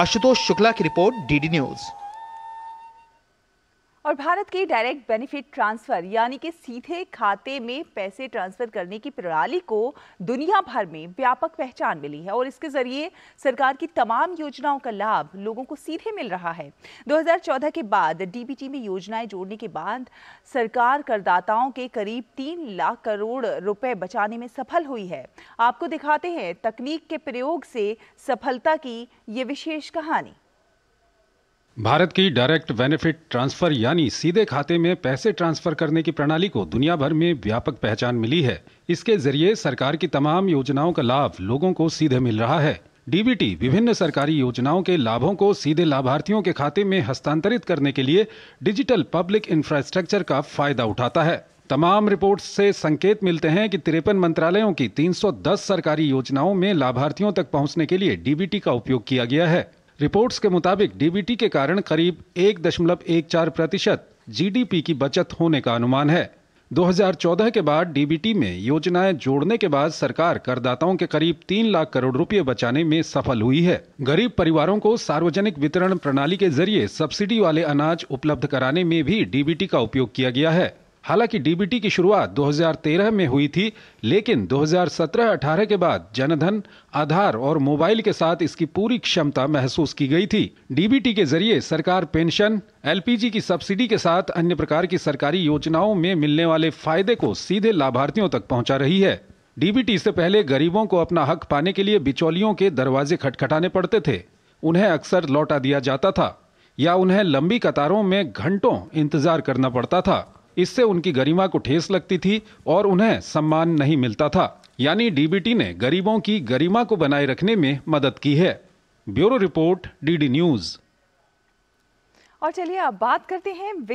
आशुतोष शुक्ला की report DD news और भारत के डायरेक्ट बेनिफिट ट्रांसफ़र यानी कि सीधे खाते में पैसे ट्रांसफ़र करने की प्रणाली को दुनिया भर में व्यापक पहचान मिली है और इसके ज़रिए सरकार की तमाम योजनाओं का लाभ लोगों को सीधे मिल रहा है 2014 के बाद डीबीटी में योजनाएं जोड़ने के बाद सरकार करदाताओं के करीब तीन लाख करोड़ रुपए बचाने में सफल हुई है आपको दिखाते हैं तकनीक के प्रयोग से सफलता की ये विशेष कहानी भारत की डायरेक्ट बेनिफिट ट्रांसफर यानी सीधे खाते में पैसे ट्रांसफर करने की प्रणाली को दुनिया भर में व्यापक पहचान मिली है इसके जरिए सरकार की तमाम योजनाओं का लाभ लोगों को सीधे मिल रहा है डीबीटी विभिन्न सरकारी योजनाओं के लाभों को सीधे लाभार्थियों के खाते में हस्तांतरित करने के लिए डिजिटल पब्लिक इंफ्रास्ट्रक्चर का फायदा उठाता है तमाम रिपोर्ट से संकेत मिलते हैं कि तिरपन मंत्रालयों की 310 सरकारी योजनाओं में लाभार्थियों तक पहुंचने के लिए डीबीटी का उपयोग किया गया है रिपोर्ट्स के मुताबिक डीबीटी के कारण करीब एक दशमलव एक चार प्रतिशत जीडीपी की बचत होने का अनुमान है 2014 के बाद डीबीटी में योजनाएं जोड़ने के बाद सरकार करदाताओं के करीब तीन लाख करोड़ रुपए बचाने में सफल हुई है गरीब परिवारों को सार्वजनिक वितरण प्रणाली के जरिए सब्सिडी वाले अनाज उपलब्ध कराने में भी डीबीटी का उपयोग किया गया है हालांकि डीबीटी की शुरुआत 2013 में हुई थी लेकिन 2017-18 के बाद जनधन आधार और मोबाइल के साथ इसकी पूरी क्षमता महसूस की गई थी डीबीटी के जरिए सरकार पेंशन एलपीजी की सब्सिडी के साथ अन्य प्रकार की सरकारी योजनाओं में मिलने वाले फायदे को सीधे लाभार्थियों तक पहुंचा रही है डीबीटी से पहले गरीबों को अपना हक पाने के लिए बिचौलियों के दरवाजे खटखटाने पड़ते थे उन्हें अक्सर लौटा दिया जाता था या उन्हें लंबी कतारों में घंटों इंतजार करना पड़ता था इससे उनकी गरिमा को ठेस लगती थी और उन्हें सम्मान नहीं मिलता था यानी डीबीटी ने गरीबों की गरिमा को बनाए रखने में मदद की है ब्यूरो रिपोर्ट डीडी न्यूज़ और चलिए अब बात करते हैं